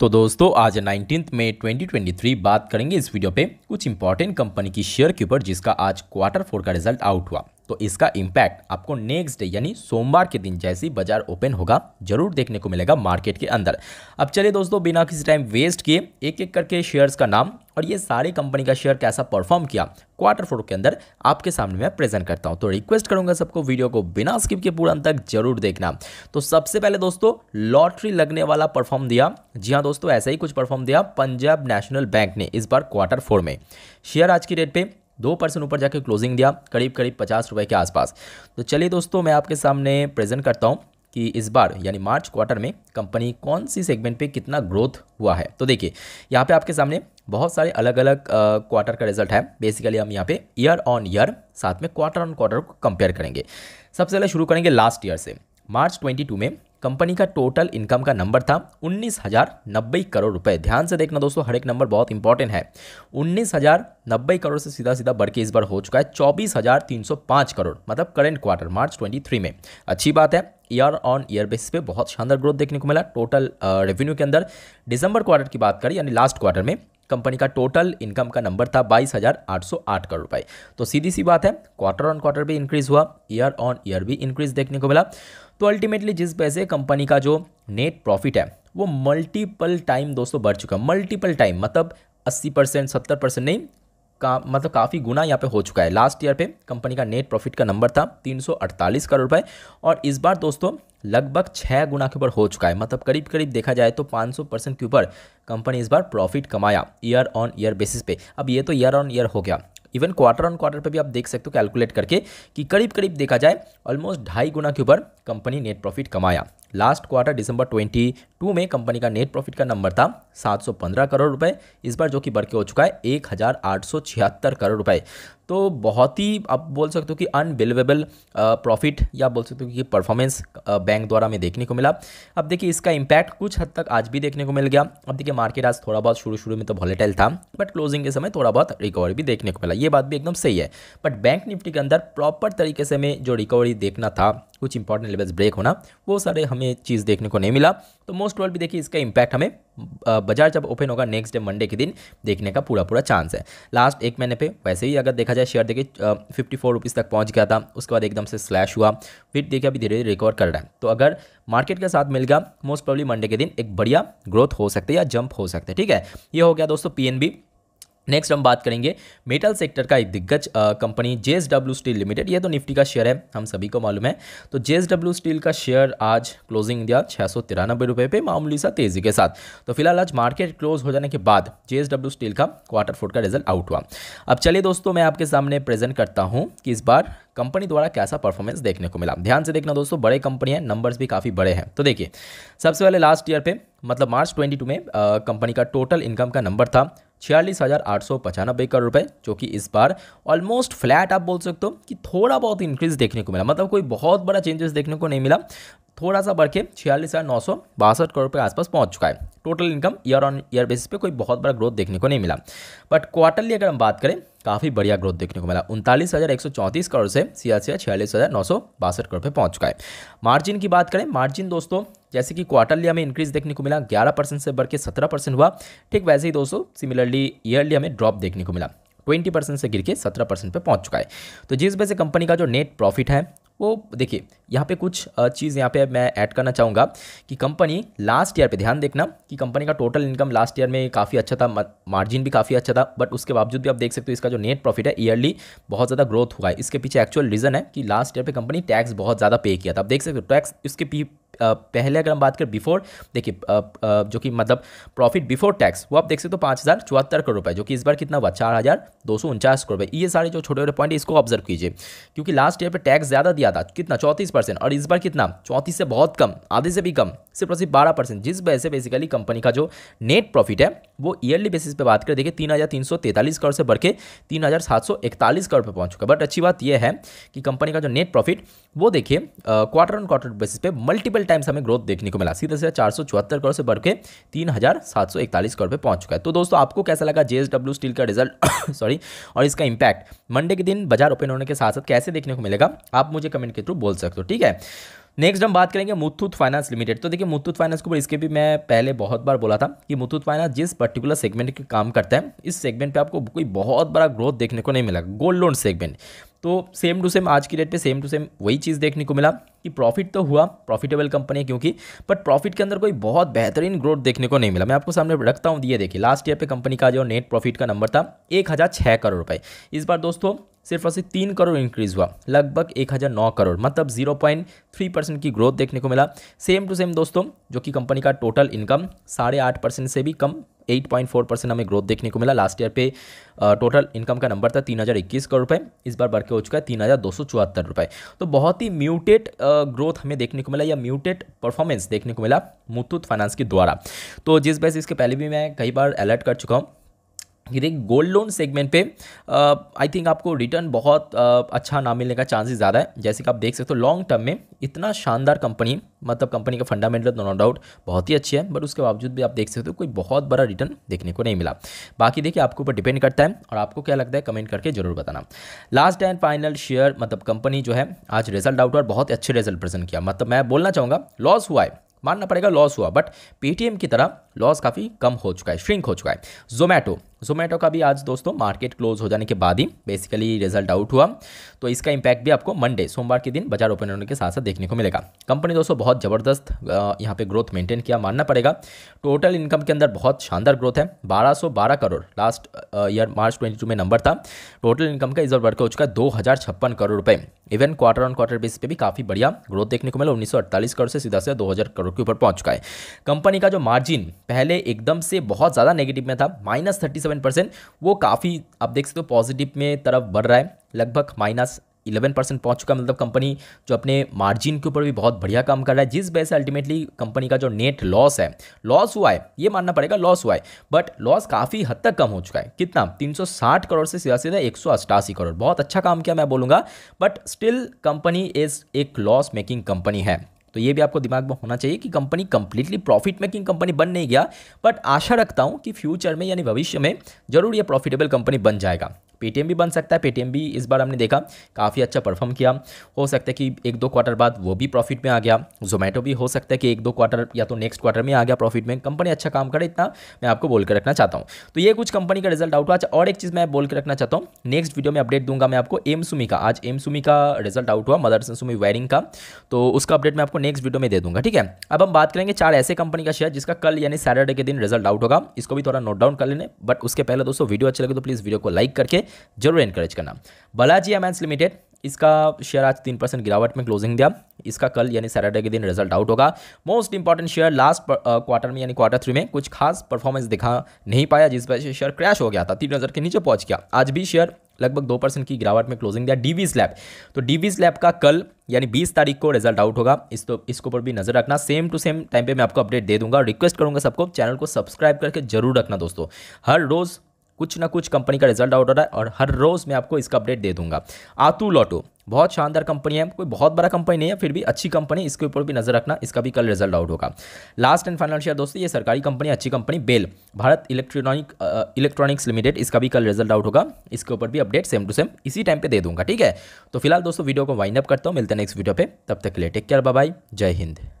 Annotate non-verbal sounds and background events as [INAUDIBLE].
तो दोस्तों आज नाइनटीन में 2023 बात करेंगे इस वीडियो पे कुछ इंपॉर्टेंट कंपनी की शेयर के ऊपर जिसका आज क्वार्टर फोर का रिजल्ट आउट हुआ तो इसका इम्पैक्ट आपको नेक्स्ट डे यानी सोमवार के दिन जैसे ही बाजार ओपन होगा जरूर देखने को मिलेगा मार्केट के अंदर अब चलिए दोस्तों बिना किसी टाइम वेस्ट किए एक एक करके शेयर्स का नाम और ये सारे कंपनी का शेयर कैसा परफॉर्म किया क्वार्टर फोर के अंदर आपके सामने मैं प्रेजेंट करता हूँ तो रिक्वेस्ट करूँगा सबको वीडियो को बिना स्किप के पूरा अंत तक जरूर देखना तो सबसे पहले दोस्तों लॉटरी लगने वाला परफॉर्म दिया जी हाँ दोस्तों ऐसा ही कुछ परफॉर्म दिया पंजाब नेशनल बैंक ने इस बार क्वार्टर फोर में शेयर आज की डेट पर दो परसेंट ऊपर जाके क्लोजिंग दिया करीब करीब पचास रुपये के आसपास तो चलिए दोस्तों मैं आपके सामने प्रेजेंट करता हूँ कि इस बार यानी मार्च क्वार्टर में कंपनी कौन सी सेगमेंट पे कितना ग्रोथ हुआ है तो देखिए यहाँ पे आपके सामने बहुत सारे अलग अलग क्वार्टर का रिजल्ट है बेसिकली हम यहाँ पे ईयर ऑन ईयर साथ में क्वार्टर ऑन क्वार्टर को कंपेयर करेंगे सबसे पहले शुरू करेंगे लास्ट ईयर से मार्च 22 में कंपनी का टोटल इनकम का नंबर था उन्नीस हज़ार नब्बे करोड़ रुपए ध्यान से देखना दोस्तों हर एक नंबर बहुत इंपॉर्टेंट है उन्नीस हज़ार नब्बे करोड़ से सीधा सीधा बढ़ के इस बार हो चुका है चौबीस हज़ार तीन सौ पाँच करोड़ मतलब current quarter March twenty three में अच्छी बात है ईयर ऑन ईयर बेसिस पे बहुत शानदार ग्रोथ देखने को मिला टोटल रेवेन्यू के अंदर दिसंबर क्वार्टर की बात करें यानी लास्ट क्वार्टर में कंपनी का टोटल इनकम का नंबर था 22,808 करोड़ रुपए तो सीधी सी बात है क्वार्टर ऑन क्वार्टर भी इंक्रीज हुआ ईयर ऑन ईयर भी इंक्रीज देखने को मिला तो अल्टीमेटली जिस पैसे कंपनी का जो नेट प्रॉफिट है वो मल्टीपल टाइम दोस्तों बढ़ चुका है मल्टीपल टाइम मतलब अस्सी परसेंट सत्तर परसेंट नहीं का मतलब काफ़ी गुना यहाँ पे हो चुका है लास्ट ईयर पे कंपनी का नेट प्रॉफिट का नंबर था 348 करोड़ रुपए और इस बार दोस्तों लगभग छः गुना के ऊपर हो चुका है मतलब करीब करीब देखा जाए तो 500 परसेंट के ऊपर कंपनी इस बार प्रॉफिट कमाया ईयर ऑन ईयर बेसिस पे अब ये तो ईयर ऑन ईयर हो गया इवन क्वार्टर ऑन क्वार्टर पर भी आप देख सकते हो कैलकुलेट करके कि करीब करीब देखा जाए ऑलमोस्ट ढाई गुना के ऊपर कंपनी नेट प्रॉफिट कमाया लास्ट क्वार्टर दिसंबर 22 में कंपनी का नेट प्रॉफिट का नंबर था 715 करोड़ रुपए इस बार जो कि बढ़ के हो चुका है एक करोड़ रुपए तो बहुत ही आप बोल सकते हो कि अनबिलीवेबल प्रॉफिट uh, या बोल सकते हो कि परफॉर्मेंस बैंक uh, द्वारा हमें देखने को मिला अब देखिए इसका इम्पैक्ट कुछ हद तक आज भी देखने को मिल गया अब देखिए मार्केट आज थोड़ा बहुत शुरू शुरू में तो वॉलेटाइल था बट क्लोजिंग के समय थोड़ा बहुत रिकवरी भी देखने को मिला ये बात भी एकदम सही है बट बैंक निफ्टी के अंदर प्रॉपर तरीके से हमें जो रिकवरी देखना था कुछ इंपॉर्टेंट लेवल्स ब्रेक होना वो सारे हमें चीज़ देखने को नहीं मिला तो मोस्ट ऑल भी देखिए इसका इम्पैक्ट हमें uh, बाजार जब ओपन होगा नेक्स्ट डे मंडे के दिन देखने का पूरा पूरा चांस है लास्ट एक महीने पर वैसे ही अगर देखा जाए शेयर देखिए फिफ्टी फोर रुपीज़ तक पहुंच गया था उसके बाद एकदम से स्लैश हुआ फिर देखिए अभी धीरे धीरे रिकवर कर रहा है तो अगर मार्केट के साथ मिल गया मोस्ट प्रॉब्ली मंडे के दिन एक बढ़िया ग्रोथ हो सकती है या जंप हो सकता है ठीक है ये हो गया दोस्तों पी नेक्स्ट हम बात करेंगे मेटल सेक्टर का एक दिग्गज कंपनी जे स्टील लिमिटेड ये तो निफ्टी का शेयर है हम सभी को मालूम है तो जे स्टील का शेयर आज क्लोजिंग दिया छः सौ तिरानबे रुपये पे मामूली सा तेज़ी के साथ तो फिलहाल आज मार्केट क्लोज हो जाने के बाद जे स्टील का क्वार्टर फोर का रिजल्ट आउट हुआ अब चलिए दोस्तों मैं आपके सामने प्रेजेंट करता हूँ कि इस बार कंपनी द्वारा कैसा परफॉर्मेंस देखने को मिला ध्यान से देखना दोस्तों बड़े कंपनी हैं नंबर्स भी काफ़ी बड़े हैं तो देखिए सबसे पहले लास्ट ईयर पे मतलब मार्च 22 में कंपनी का टोटल इनकम का नंबर था छियालीस हज़ार आठ सौ पचानबे करोड़ रुपए जो कि इस बार ऑलमोस्ट फ्लैट आप बोल सकते हो कि थोड़ा बहुत इंक्रीज देखने को मिला मतलब कोई बहुत बड़ा चेंजेस देखने को नहीं मिला थोड़ा सा बढ़ के छियालीस हज़ार नौ सौ बासठ करोड़ के आसपास पहुंच चुका है total income year on year basis पे कोई बहुत बड़ा ग्रोथ देखने को नहीं मिला बट क्वार्टरली अगर हम बात करें काफ़ी बढ़िया ग्रोथ देखने को मिला उनतालीस हज़ार एक सौ चौंतीस करोड़ से सियासी छियालीस हज़ार नौ सौ बासठ करोड़ पर पहुंच चुका है मार्जिन की बात करें मार्जिन दोस्तों जैसे कि क्वार्टरली हमें इंक्रीज देखने को मिला 11 परसेंट से बढ़ के सत्रह परसेंट हुआ ठीक वैसे ही दोस्तों सिमिलरली ईयरली हमें ड्रॉप देखने को मिला 20 परसेंट से गिर के सत्रह परसेंट पर पहुंच चुका है तो जिस वजह से कंपनी का जो नेट प्रॉफिट है वो देखिए यहाँ पे कुछ चीज़ यहाँ पे मैं ऐड करना चाहूँगा कि कंपनी लास्ट ईयर पे ध्यान देखना कि कंपनी का टोटल इनकम लास्ट ईयर में काफ़ी अच्छा था मार्जिन भी काफ़ी अच्छा था बट उसके बावजूद भी आप देख सकते हो इसका जो नेट प्रॉफिट है ईयरली बहुत ज़्यादा ग्रोथ हुआ है इसके पीछे एक्चुअल रीज़न है कि लास्ट ईयर पर कंपनी टैक्स बहुत ज़्यादा पे किया था आप देख सकते हो टैक्स इसके पहले अगर हम बात करें बिफोर देखिए जो कि मतलब प्रॉफिट बिफोर टैक्स वो आप देख सकते हो तो पाँच हज़ार चौहत्तर करोड़ रुपये जो कि इस बार कितना हुआ चार हज़ार दो सौ उनचास करोड़ रुपये ये सारे जो छोटे छोटे पॉइंट इसको ऑब्जर्व कीजिए क्योंकि लास्ट ईयर पर टैक्स ज़्यादा दिया था कितना चौंतीस परसेंट और इस बार कितना चौंतीस से बहुत कम आधे से भी कम सिर्फ और सिर्फ बारह परसेंट जिस वजह से बेसिकली कंपनी का जो नेट प्रॉफिट है वो ईयरली बेसिस पे बात करें देखिए तीन हज़ार तीन सौ तैंतालीस करोड़ से बढ़ के तीन हज़ार सात सौ इकतालीस करोड़ पर पहुंच चुका है बट अच्छी बात यह है कि कंपनी का जो नेट प्रॉफिट वो देखिए क्वार्टर ऑन क्वार्टर बेसिस पे मल्टीपल टाइम्स हमें ग्रोथ देखने को मिला सीधे से चार सौ चौहत्तर करोड़ से बढ़ के तीन हज़ार सात सौ इकतालीस करोड़ पर पहुंच चुका है तो दोस्तों आपको कैसा लगा जे स्टील का रिजल्ट सॉरी [COUGHS] और इसका इम्पैक्ट मंडे के दिन बाजार ओपन होने के साथ साथ कैसे देखने को मिलेगा आप मुझे कमेंट के थ्रू बोल सकते हो ठीक है नेक्स्ट हम बात करेंगे मुथूत फाइनेंस लिमिटेड तो देखिए मुथूत फाइनेंस के ऊपर इसके भी मैं पहले बहुत बार बोला था कि मुथूत फाइनेंस जिस पर्टिकुलर सेगमेंट के काम करता है इस सेगमेंट पे आपको कोई बहुत बड़ा ग्रोथ देखने को नहीं मिला गोल्ड लोन सेगमेंट तो सेम टू सेम आज की डेट पे सेम टू सेम वही चीज़ देखने को मिला कि प्रॉफिट तो हुआ प्रॉफिटेबल कंपनी है क्योंकि बट प्रॉफिट के अंदर कोई बहुत बेहतरीन ग्रोथ देखने को नहीं मिला मैं आपको सामने रखता हूँ ये देखिए लास्ट ईयर पे कंपनी का जो नेट प्रॉफिट का नंबर था एक हज़ार छः करोड़ रुपए इस बार दोस्तों सिर्फ और सिर्फ तीन करोड़ इंक्रीज़ हुआ लगभग एक हज़ार नौ करोड़ मतलब जीरो पॉइंट थ्री परसेंट की ग्रोथ देखने को मिला सेम टू सेम दोस्तों जो कि कंपनी का टोटल इनकम साढ़े आठ परसेंट से भी कम एट पॉइंट फोर परसेंट हमें ग्रोथ देखने को मिला लास्ट ईयर पे टोटल इनकम का नंबर था तीन हज़ार इक्कीस करोड़ रुपए इस बार बढ़ के हो चुका है तीन हज़ार दो सौ चौहत्तर रुपये तो बहुत ही म्यूटेड ग्रोथ हमें देखने को मिला या म्यूटेड परफॉर्मेंस देखने को मिला मुथूत फाइनेंस के द्वारा तो जिस से इसके पहले भी मैं कई बार अलर्ट कर चुका हूँ ये देख गोल्ड लोन सेगमेंट पे आई uh, थिंक आपको रिटर्न बहुत आ, uh, अच्छा ना मिलने का चांसेस ज़्यादा है जैसे कि आप देख सकते हो लॉन्ग टर्म में इतना शानदार कंपनी मतलब कंपनी का फंडामेंटल तो नो डाउट बहुत ही अच्छी है बट उसके बावजूद भी आप देख सकते हो कोई बहुत बड़ा रिटर्न देखने को नहीं मिला बाकी देखिए आपके ऊपर डिपेंड करता है और आपको क्या लगता है कमेंट करके जरूर बताना लास्ट एंड फाइनल शेयर मतलब कंपनी जो है आज रिजल्ट आउट और बहुत अच्छे रिजल्ट प्रेजेंट किया मतलब मैं बोलना चाहूँगा लॉस हुआ है मानना पड़ेगा लॉस हुआ बट पेटीएम की तरह लॉस काफ़ी कम हो चुका है श्रिंक हो चुका है जोमेटो जोमेटो का भी आज दोस्तों मार्केट क्लोज हो जाने के बाद ही बेसिकली रिजल्ट आउट हुआ तो इसका इम्पैक्ट भी आपको मंडे सोमवार के दिन बाजार ओपन होने के साथ साथ देखने को मिलेगा कंपनी दोस्तों बहुत बहुत ज़बरदस्त यहाँ पे ग्रोथ मेंटेन किया मानना पड़ेगा टोटल इनकम के अंदर बहुत शानदार ग्रोथ है 1212 करोड़ लास्ट ईयर मार्च 22 में नंबर था टोटल इनकम का इस बार बढ़कर हो चुका है दो करोड़ रुपए even quarter on quarter base पे भी काफ़ी बढ़िया ग्रोथ देखने को मिला उन्नीस करोड़ से सीधा से दो करोड़ के ऊपर पहुँच चुका है कंपनी का जो मार्जिन पहले एकदम से बहुत ज़्यादा नेगेटिव में था माइनस वो काफ़ी आप देख सकते हो पॉजिटिव में तरफ बढ़ रहा है लगभग माइनस इलेवन परसेंट पहुँच चुका मतलब कंपनी जो अपने मार्जिन के ऊपर भी बहुत बढ़िया काम कर रहा है जिस वजह से अल्टीमेटली कंपनी का जो नेट लॉस है लॉस हुआ है ये मानना पड़ेगा लॉस हुआ है बट लॉस काफ़ी हद तक कम हो चुका है कितना 360 करोड़ से सीधा सीधा एक करोड़ बहुत अच्छा काम किया मैं बोलूँगा बट स्टिल कंपनी इज़ एक लॉस मेकिंग कंपनी है तो ये भी आपको दिमाग में होना चाहिए कि company completely profit making company बन नहीं गया बट आशा रखता हूँ कि फ्यूचर में यानी भविष्य में जरूर ये प्रॉफिटेबल कंपनी बन जाएगा पेटीएम भी बन सकता है पेटीएम भी इस बार हमने देखा काफ़ी अच्छा परफॉर्म किया हो सकता है कि एक दो क्वार्टर बाद वो भी प्रॉफिट में आ गया जोमेटो भी हो सकता है कि एक दो क्वार्टर या तो नेक्स्ट क्वार्टर में आ गया प्रॉफिट में कंपनी अच्छा काम करे इतना मैं आपको बोल के रखना चाहता हूँ तो ये कुछ कंपनी का रिजल्ट आउट हुआ अच्छा और एक चीज़ मैं बोल के रखना चाहता हूँ नेक्स्ट वीडियो में अपडेट दूंगा मैं आपको एम सुमी का आज एम सुमी का रिजल्ट आउट हुआ मदरसन सुमी वायरिंग का तो उसका अपडेट मैं आपको नेक्स्ट वीडियो में दे दूंगा ठीक है अब हम बात करेंगे चार ऐसे कंपनी का शेयर जिसका कल यानी सैटरडे के दिन रिजल्ट आउट होगा इसको भी थोड़ा नोट डाउन कर लेने बट उसके पहले दोस्तों वीडियो अच्छा लगे तो प्लीज़ वीडियो को लाइक करके जरूर इनक्रेज करना बालाजी एमेंस लिमिटेड इसका शेयर आज तीन परसेंट गिरावट में क्लोजिंग दिया इसका कल यानी सैटरडे के दिन रिजल्ट आउट होगा most important share last quarter में यानी क्वार्टर थ्री में कुछ खास परफॉर्मेंस दिखा नहीं पाया जिस वजह से शेयर क्रैश हो गया था तीन हज़ार के नीचे पहुंच गया आज भी शेयर लगभग दो परसेंट की गिरावट में क्लोजिंग दिया डीवी स्लैब तो डीवी स्लैब का कल यानी बीस तारीख को रिजल्ट आउट होगा इस तो इसके ऊपर भी नजर रखना सेम टू सेम टाइम पे मैं आपको अपडेट दे दूंगा रिक्वेस्ट करूंगा सबको चैनल को सब्सक्राइब करके जरूर रखना दोस्तों हर रोज़ कुछ ना कुछ कंपनी का रिजल्ट आउट हो रहा है और हर रोज़ मैं आपको इसका अपडेट दे दूंगा आतू लॉटो बहुत शानदार कंपनी है कोई बहुत बड़ा कंपनी नहीं है फिर भी अच्छी कंपनी इसके ऊपर भी नजर रखना इसका भी कल रिजल्ट आउट होगा लास्ट एंड फाइनल शेयर दोस्तों ये सरकारी कंपनी अच्छी company BEL Bharat electronic electronics limited इसका भी कल रिजल्ट आउट होगा इसके ऊपर भी अपडेट सेम टू सेम इसी टाइम पर दे दूंगा ठीक है तो फिलहाल दोस्तों वीडियो को वाइंड अप करता हूँ मिलते हैं नेक्स्ट वीडियो पर तब तक के लिए टेक केयर बाय जय हिंद